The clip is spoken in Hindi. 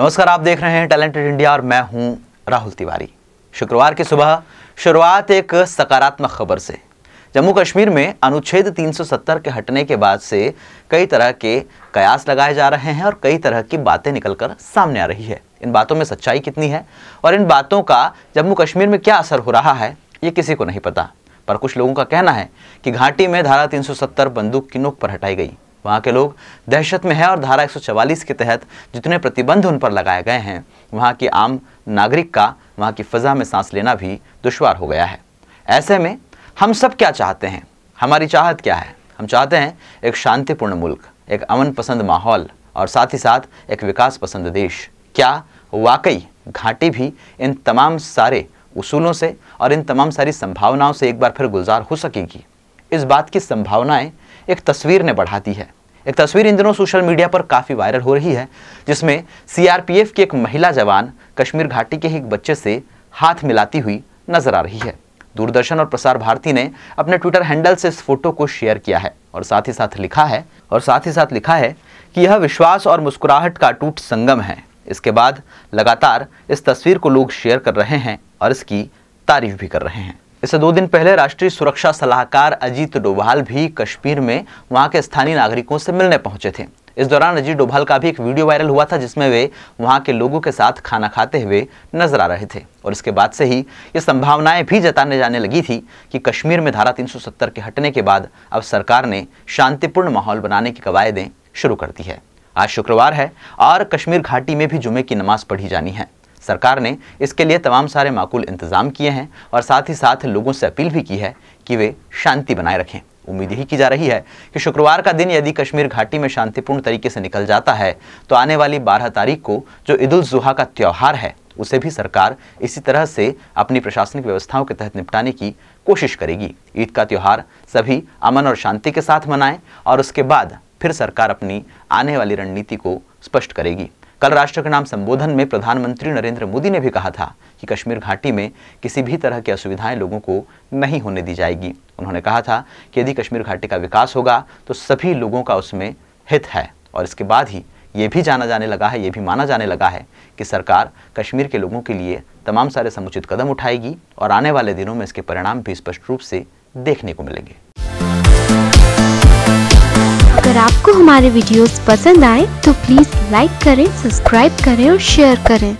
नमस्कार आप देख रहे हैं टैलेंटेड इंडिया और मैं हूं राहुल तिवारी शुक्रवार की सुबह शुरुआत एक सकारात्मक खबर से जम्मू कश्मीर में अनुच्छेद 370 के हटने के बाद से कई तरह के कयास लगाए जा रहे हैं और कई तरह की बातें निकलकर सामने आ रही है इन बातों में सच्चाई कितनी है और इन बातों का जम्मू कश्मीर में क्या असर हो रहा है ये किसी को नहीं पता पर कुछ लोगों का कहना है कि घाटी में धारा 370 बंदूक की नोक पर हटाई गई वहाँ के लोग दहशत में हैं और धारा 144 के तहत जितने प्रतिबंध उन पर लगाए गए हैं वहाँ के आम नागरिक का वहाँ की फ़जा में सांस लेना भी दुशवार हो गया है ऐसे में हम सब क्या चाहते हैं हमारी चाहत क्या है हम चाहते हैं एक शांतिपूर्ण मुल्क एक अमन पसंद माहौल और साथ ही साथ एक विकास पसंद देश क्या वाकई घाटी भी इन तमाम सारे उसूलों से और इन तमाम सारी संभावनाओं से एक बार फिर गुलजार हो सकेगी इस बात की संभावनाएं एक तस्वीर ने बढ़ा दी है एक तस्वीर इन दिनों सोशल मीडिया पर काफ़ी वायरल हो रही है जिसमें सीआरपीएफ की एक महिला जवान कश्मीर घाटी के एक बच्चे से हाथ मिलाती हुई नजर आ रही है दूरदर्शन और प्रसार भारती ने अपने ट्विटर हैंडल से इस फोटो को शेयर किया है और साथ ही साथ लिखा है और साथ ही साथ लिखा है कि यह विश्वास और मुस्कुराहट का टूट संगम है इसके बाद लगातार इस तस्वीर को लोग शेयर कर रहे हैं और इसकी तारीफ भी कर रहे हैं इससे दो दिन पहले राष्ट्रीय सुरक्षा सलाहकार अजीत डोभाल भी कश्मीर में वहां के स्थानीय नागरिकों से मिलने पहुंचे थे इस दौरान अजीत डोभाल का भी एक वीडियो वायरल हुआ था जिसमें वे वहां के लोगों के साथ खाना खाते हुए नजर आ रहे थे और इसके बाद से ही ये संभावनाएं भी जताने जाने लगी थी कि कश्मीर में धारा 370 के हटने के बाद अब सरकार ने शांतिपूर्ण माहौल बनाने की कवायदें शुरू कर दी है आज शुक्रवार है और कश्मीर घाटी में भी जुमे की नमाज पढ़ी जानी है सरकार ने इसके लिए तमाम सारे माकूल इंतज़ाम किए हैं और साथ ही साथ लोगों से अपील भी की है कि वे शांति बनाए रखें उम्मीद यही की जा रही है कि शुक्रवार का दिन यदि कश्मीर घाटी में शांतिपूर्ण तरीके से निकल जाता है तो आने वाली बारह तारीख को जो ईद उल जुहा का त्यौहार है उसे भी सरकार इसी तरह से अपनी प्रशासनिक व्यवस्थाओं के तहत निपटाने की कोशिश करेगी ईद का त्यौहार सभी अमन और शांति के साथ मनाएं और उसके बाद फिर सरकार अपनी आने वाली रणनीति को स्पष्ट करेगी कल राष्ट्र के नाम संबोधन में प्रधानमंत्री नरेंद्र मोदी ने भी कहा था कि कश्मीर घाटी में किसी भी तरह की असुविधाएं लोगों को नहीं होने दी जाएगी उन्होंने कहा था कि यदि कश्मीर घाटी का विकास होगा तो सभी लोगों का उसमें हित है और इसके बाद ही ये भी जाना जाने लगा है ये भी माना जाने लगा है कि सरकार कश्मीर के लोगों के लिए तमाम सारे समुचित कदम उठाएगी और आने वाले दिनों में इसके परिणाम भी स्पष्ट रूप से देखने को मिलेंगे अगर आपको हमारे वीडियोस पसंद आए तो प्लीज़ लाइक करें सब्सक्राइब करें और शेयर करें